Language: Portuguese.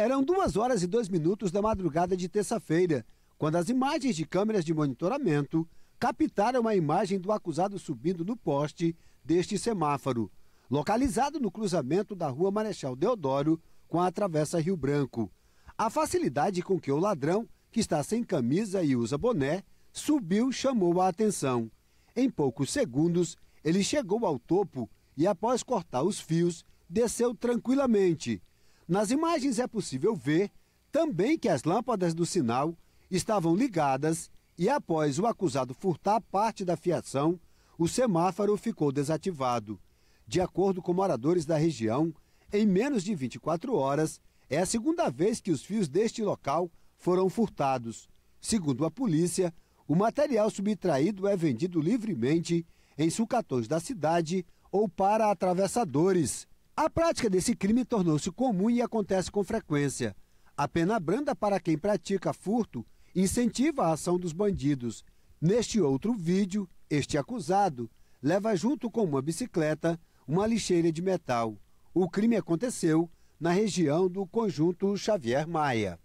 Eram duas horas e dois minutos da madrugada de terça-feira, quando as imagens de câmeras de monitoramento captaram a imagem do acusado subindo no poste deste semáforo, localizado no cruzamento da rua Marechal Deodoro com a Travessa Rio Branco. A facilidade com que o ladrão, que está sem camisa e usa boné, subiu chamou a atenção. Em poucos segundos, ele chegou ao topo e, após cortar os fios, desceu tranquilamente nas imagens é possível ver também que as lâmpadas do sinal estavam ligadas e, após o acusado furtar parte da fiação, o semáforo ficou desativado. De acordo com moradores da região, em menos de 24 horas, é a segunda vez que os fios deste local foram furtados. Segundo a polícia, o material subtraído é vendido livremente em sucatões da cidade ou para atravessadores. A prática desse crime tornou-se comum e acontece com frequência. A pena branda para quem pratica furto incentiva a ação dos bandidos. Neste outro vídeo, este acusado leva junto com uma bicicleta uma lixeira de metal. O crime aconteceu na região do conjunto Xavier Maia.